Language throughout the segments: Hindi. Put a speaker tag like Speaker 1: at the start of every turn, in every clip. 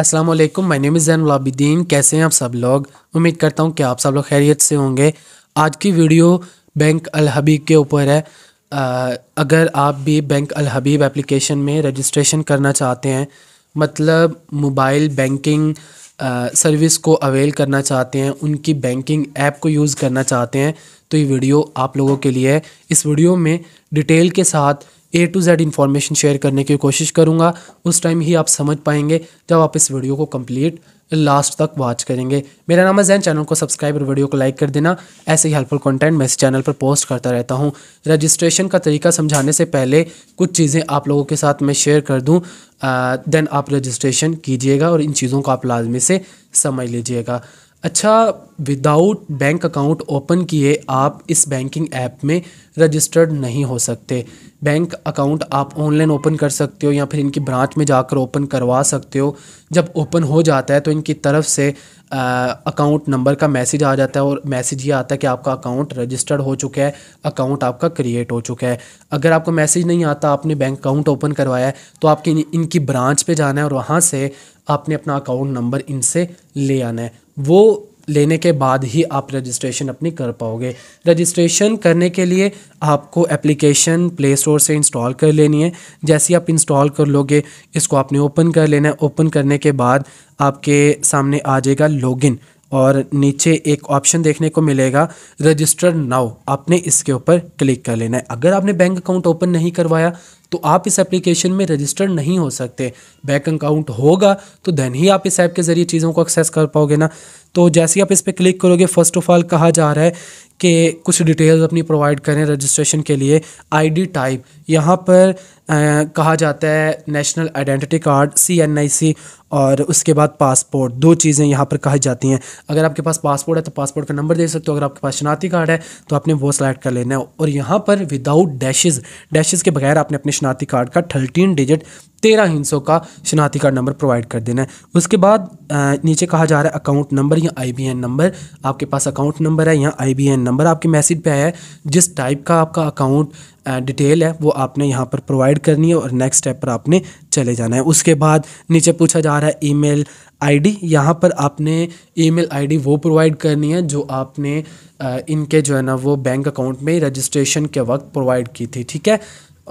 Speaker 1: अस्सलाम वालेकुम my name is Zain ul Abideen कैसे हैं आप सब लोग उम्मीद करता हूँ कि आप सब लोग खैरियत से होंगे आज की वीडियो बैंक हबीब के ऊपर है आ, अगर आप भी बैंक हबीब एप्लीकेशन में रजिस्ट्रेशन करना चाहते हैं मतलब मोबाइल बैंकिंग सर्विस को अवेल करना चाहते हैं उनकी बैंकिंग ऐप को यूज़ करना चाहते हैं तो ये वीडियो आप लोगों के लिए है इस वीडियो में डिटेल के साथ A to Z information share करने की कोशिश करूँगा उस टाइम ही आप समझ पाएंगे जब आप इस वीडियो को कम्प्लीट लास्ट तक वॉच करेंगे मेरा नाम है जैन चैनल को सब्सक्राइब और वीडियो को लाइक कर देना ऐसे ही हेल्पफुल कंटेंट मैं इस चैनल पर पोस्ट करता रहता हूँ रजिस्ट्रेशन का तरीका समझाने से पहले कुछ चीज़ें आप लोगों के साथ मैं शेयर कर दूँ देन आप रजिस्ट्रेशन कीजिएगा और इन चीज़ों को आप लाजमी से समझ लीजिएगा अच्छा विदाउट बैंक अकाउंट ओपन किए आप इस बैंकिंग ऐप में रजिस्टर्ड नहीं हो सकते बैंक अकाउंट आप ऑनलाइन ओपन कर सकते हो या फिर इनकी ब्रांच में जाकर ओपन करवा सकते हो जब ओपन हो जाता है तो इनकी तरफ से अकाउंट नंबर का मैसेज आ जाता है और मैसेज ये आता है कि आपका अकाउंट रजिस्टर्ड हो चुका है अकाउंट आपका क्रिएट हो चुका है अगर आपको मैसेज नहीं आता आपने बैंक अकाउंट ओपन करवाया है तो आपके इनकी ब्रांच पर जाना है और वहाँ से आपने अपना अकाउंट नंबर इनसे ले आना है वो लेने के बाद ही आप रजिस्ट्रेशन अपनी कर पाओगे रजिस्ट्रेशन करने के लिए आपको एप्लीकेशन प्ले स्टोर से इंस्टॉल कर लेनी है जैसे आप इंस्टॉल कर लोगे इसको आपने ओपन कर लेना है ओपन करने के बाद आपके सामने आ जाएगा लॉगिन और नीचे एक ऑप्शन देखने को मिलेगा रजिस्टर नाउ आपने इसके ऊपर क्लिक कर लेना है अगर आपने बैंक अकाउंट ओपन नहीं करवाया तो आप इस एप्लीकेशन में रजिस्टर नहीं हो सकते बैंक अकाउंट होगा तो देन ही आप इस ऐप के ज़रिए चीज़ों को एक्सेस कर पाओगे ना तो जैसे ही आप इस पर क्लिक करोगे फर्स्ट ऑफ ऑल कहा जा रहा है के कुछ डिटेल्स अपनी प्रोवाइड करें रजिस्ट्रेशन के लिए आईडी टाइप यहाँ पर आ, कहा जाता है national identity card C N I C और उसके बाद पासपोर्ट दो चीज़ें यहाँ पर कही जाती हैं अगर आपके पास पासपोर्ट है तो पासपोर्ट का नंबर दे सकते हो अगर आपके पास शनाती कार्ड है तो आपने वो सिलेक्ट कर लेना है और यहाँ पर विदाउट डैशेज डैशेज के बगैर आपने अपने शनाती कार्ड का थर्टीन डिजिट तेरह हिंसों का शनाती कार्ड नंबर प्रोवाइड कर देना है उसके बाद आ, नीचे कहा जा रहा है अकाउंट नंबर या आई बी एन नंबर आपके पास अकाउंट नंबर है या आई बी एन नंबर आपके मैसेज पे आया है जिस टाइप का आपका अकाउंट डिटेल है वो आपने यहाँ पर प्रोवाइड करनी है और नेक्स्ट स्टेप पर आपने चले जाना है उसके बाद नीचे पूछा जा रहा है ईमेल आईडी यहाँ पर आपने ईमेल आईडी वो प्रोवाइड करनी है जो आपने इनके जो है ना वो बैंक अकाउंट में रजिस्ट्रेशन के वक्त प्रोवाइड की थी ठीक है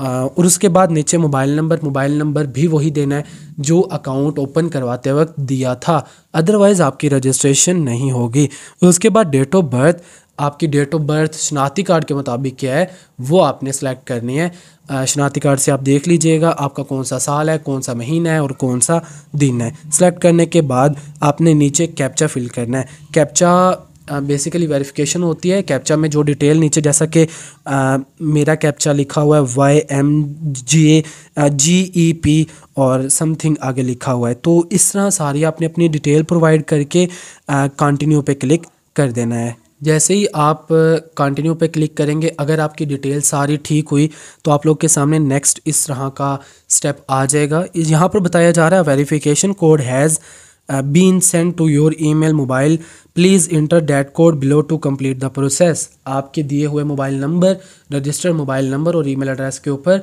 Speaker 1: और उसके बाद नीचे मोबाइल नंबर मोबाइल नंबर भी वही देना है जो अकाउंट ओपन करवाते वक्त दिया था अदरवाइज़ आपकी रजिस्ट्रेशन नहीं होगी उसके बाद डेट ऑफ बर्थ आपकी डेट ऑफ बर्थ शनाती कार्ड के मुताबिक क्या है वो आपने सेलेक्ट करनी है शनाती कार्ड से आप देख लीजिएगा आपका कौन सा साल है कौन सा महीना है और कौन सा दिन है सेलेक्ट करने के बाद आपने नीचे कैप्चा फिल करना है कैप्चा बेसिकली वेरिफिकेशन होती है कैप्चा में जो डिटेल नीचे जैसा कि मेरा कैप्चा लिखा हुआ है Y M G G E P और समथिंग आगे लिखा हुआ है तो इस तरह सारी आपने अपनी डिटेल प्रोवाइड करके कंटिन्यू पे क्लिक कर देना है जैसे ही आप कंटिन्यू पे क्लिक करेंगे अगर आपकी डिटेल सारी ठीक हुई तो आप लोग के सामने नेक्स्ट इस तरह का स्टेप आ जाएगा यहाँ पर बताया जा रहा है verification code has been sent to your email mobile please enter that code below to complete the process आपके दिए हुए mobile number registered mobile number और ईमेल एड्रेस के ऊपर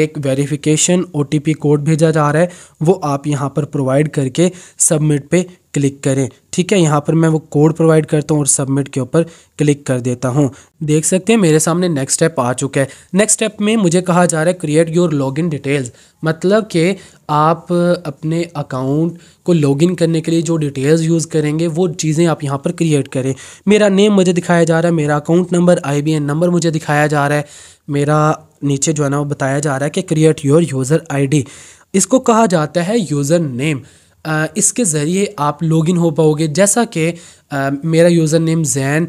Speaker 1: एक वेरिफिकेशन ओ कोड भेजा जा रहा है वो आप यहाँ पर प्रोवाइड करके सबमिट पे क्लिक करें ठीक है यहाँ पर मैं वो कोड प्रोवाइड करता हूँ और सबमिट के ऊपर क्लिक कर देता हूँ देख सकते हैं मेरे सामने नेक्स्ट स्टेप आ चुका है नेक्स्ट स्टेप में मुझे कहा जा रहा है क्रिएट योर लॉगिन डिटेल्स मतलब कि आप अपने अकाउंट को लॉगिन करने के लिए जो डिटेल्स यूज़ करेंगे वो चीज़ें आप यहाँ पर क्रिएट करें मेरा नेम मुझे दिखाया जा रहा है मेरा अकाउंट नंबर आई नंबर मुझे दिखाया जा रहा है मेरा नीचे जो है ना वो बताया जा रहा है कि क्रिएट योर यूज़र आई इसको कहा जाता है यूज़र नेम इसके ज़रिए आप लॉगिन हो पाओगे जैसा कि मेरा user name Zain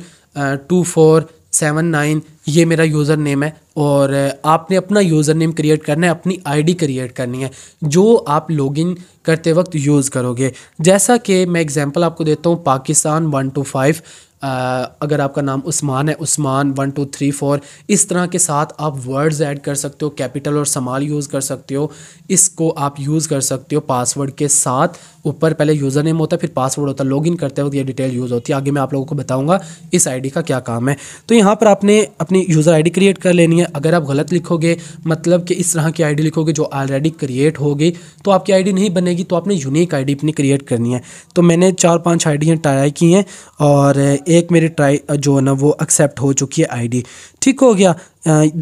Speaker 1: two four seven nine ये मेरा यूज़र नेम है और आपने अपना यूज़र नेम क्रिएट करना है अपनी आईडी क्रिएट करनी है जो आप लॉगिन करते वक्त यूज़ करोगे जैसा कि मैं एग्जांपल आपको देता हूँ पाकिस्तान वन टू फाइव अगर आपका नाम उस्मान है Usman one two three four इस तरह के साथ आप वर्ड्स ऐड कर सकते हो कैपिटल और समाल यूज़ कर सकते हो इसको आप यूज़ कर सकते हो पासवर्ड के साथ ऊपर पहले यूज़र नेम होता है फिर पासवर्ड होता है लॉगिन करते वक्त ये डिटेल यूज़ होती है आगे मैं आप लोगों को बताऊँगा इस आईडी का क्या काम है तो यहाँ पर आपने अपनी यूज़र आईडी क्रिएट कर लेनी है अगर आप गलत लिखोगे मतलब कि इस तरह की आईडी लिखोगे जो ऑलरेडी क्रिएट होगी तो आपकी आईडी नहीं बनेगी तो आपने यूनिक आईडी अपनी क्रिएट करनी है तो मैंने चार पाँच आईडियाँ ट्राई की हैं और एक मेरी ट्राई जो है ना वो एक्सेप्ट हो चुकी है आईडी ठीक हो गया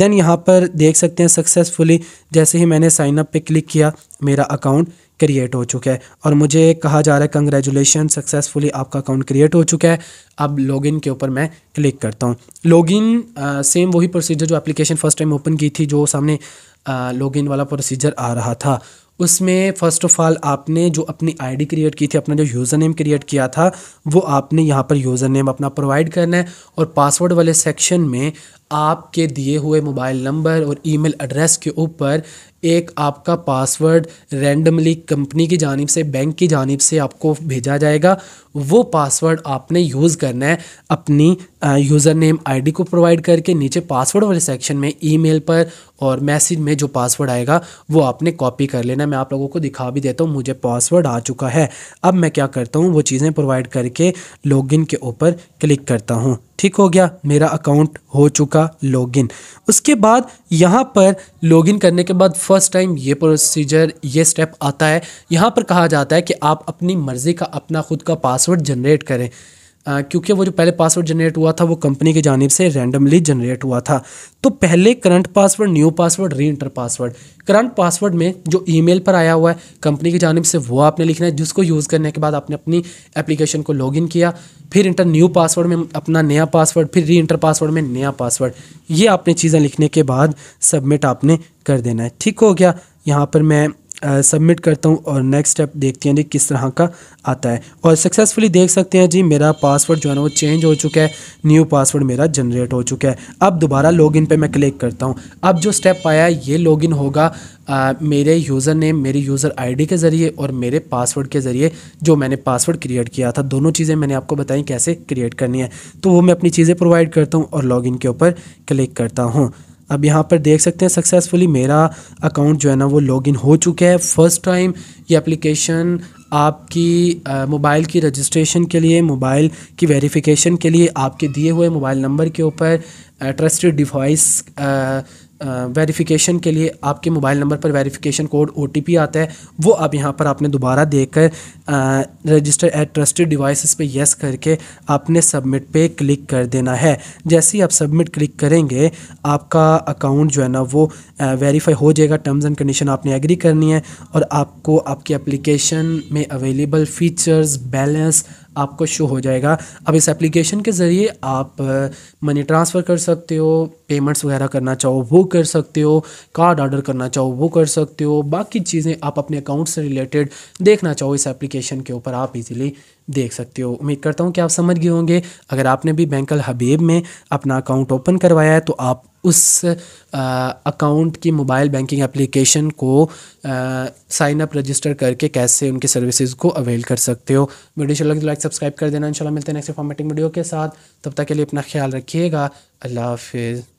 Speaker 1: देन यहाँ पर देख सकते हैं सक्सेसफुली जैसे ही मैंने साइनअप अप क्लिक किया मेरा अकाउंट क्रिएट हो चुका है और मुझे कहा जा रहा है कंग्रेचुलेशन सक्सेसफुली आपका अकाउंट क्रिएट हो चुका है अब लॉगिन के ऊपर मैं क्लिक करता हूँ लॉगिन सेम वही प्रोसीजर जो एप्लीकेशन फर्स्ट टाइम ओपन की थी जो सामने लॉगिन वाला प्रोसीजर आ रहा था उसमें फ़र्स्ट ऑफ़ ऑल आपने जो अपनी आईडी क्रिएट की थी अपना जो यूज़र नेम क्रिएट किया था वो आपने यहाँ पर यूज़र नेम अपना प्रोवाइड करना है और पासवर्ड वाले सेक्शन में आपके दिए हुए मोबाइल नंबर और ईमेल एड्रेस के ऊपर एक आपका पासवर्ड रैंडमली कंपनी की जानब से बैंक की जानब से आपको भेजा जाएगा वो पासवर्ड आपने यूज़ करना है अपनी यूज़र नेम आईडी को प्रोवाइड करके नीचे पासवर्ड वाले सेक्शन में ईमेल पर और मैसेज में जो पासवर्ड आएगा वो आपने कॉपी कर लेना मैं आप लोगों को दिखा भी देता हूँ मुझे पासवर्ड आ चुका है अब मैं क्या करता हूँ वो चीज़ें प्रोवाइड करके लॉगिन के ऊपर क्लिक करता हूँ ठीक हो गया मेरा अकाउंट हो चुका लॉगिन उसके बाद यहाँ पर लॉगिन करने के बाद फर्स्ट टाइम ये प्रोसीजर ये स्टेप आता है यहाँ पर कहा जाता है कि आप अपनी मर्ज़ी का अपना खुद का पासवर्ड जनरेट करें क्योंकि वो जो पहले पासवर्ड जनरेट हुआ था वो कंपनी की जानब से रैंडमली जनरेट हुआ था तो पहले current password new password re enter password current password में जो ईमेल पर आया हुआ है कंपनी की जानब से वो आपने लिखना है जिसको यूज़ करने के बाद आपने अपनी एप्लीकेशन को लॉगिन किया फिर इंटर न्यू पासवर्ड में अपना नया पासवर्ड फिर री इंटर पासवर्ड में नया पासवर्ड ये आपने चीज़ें लिखने के बाद सबमिट आपने कर देना है ठीक हो गया यहाँ पर मैं सबमिट करता हूँ और नेक्स्ट स्टेप देखते हैं जी किस तरह का आता है और सक्सेसफुली देख सकते हैं जी मेरा पासवर्ड जो है ना वो चेंज हो चुका है न्यू पासवर्ड मेरा जनरेट हो चुका है अब दोबारा लॉगिन पे मैं क्लिक करता हूँ अब जो स्टेप आया है ये लॉगिन होगा आ, मेरे यूज़र नेम मेरी यूज़र आईडी के ज़रिए और मेरे पासवर्ड के ज़रिए जो मैंने पासवर्ड क्रिएट किया था दोनों चीज़ें मैंने आपको बताई कैसे क्रिएट करनी है तो वो मैं अपनी चीज़ें प्रोवाइड करता हूँ और लॉगिन के ऊपर क्लिक करता हूँ अब यहाँ पर देख सकते हैं सक्सेसफुली मेरा अकाउंट जो है ना वो लॉगिन हो चुका है फर्स्ट टाइम ये एप्लीकेशन आपकी मोबाइल की रजिस्ट्रेशन के लिए मोबाइल की वेरिफिकेशन के लिए आपके दिए हुए मोबाइल नंबर के ऊपर ट्रस्टेड डिवाइस वेरिफिकेशन के लिए आपके मोबाइल नंबर पर वेरिफिकेशन कोड ओ आता है वो अब यहाँ पर आपने दोबारा देकर रजिस्टर एट ट्रस्टेड डिवाइसेस पे येस करके आपने सबमिट पे क्लिक कर देना है जैसे ही आप सबमिट क्लिक करेंगे आपका अकाउंट जो है ना वो वेरीफाई हो जाएगा टर्म्स एंड कंडीशन आपने एग्री करनी है और आपको आपकी अप्लीकेशन में में अवेलेबल फीचर्स बैलेंस आपको शो हो जाएगा अब इस एप्लीकेशन के ज़रिए आप मनी ट्रांसफ़र कर सकते हो पेमेंट्स वगैरह करना चाहो वो कर सकते हो कार्ड ऑर्डर करना चाहो वो कर सकते हो बाकी चीज़ें आप अपने अकाउंट से रिलेटेड देखना चाहो इस एप्लीकेशन के ऊपर आप इजीली देख सकते हो उम्मीद करता हूँ कि आप समझ गए होंगे अगर आपने भी बैंक हबीब में अपना अकाउंट ओपन करवाया है तो आप उस अकाउंट की मोबाइल बैंकिंग एप्लीकेशन को साइन अप रजिस्टर करके कैसे उनकी सर्विसेज को अवेल कर सकते हो वीडियो चलो लाइक सब्सक्राइब कर देना इंशाल्लाह मिलते हैं नेक्स्ट फॉर्मेटिंग वीडियो के साथ तब तक के लिए अपना ख्याल रखिएगा अल्लाह हाफिज़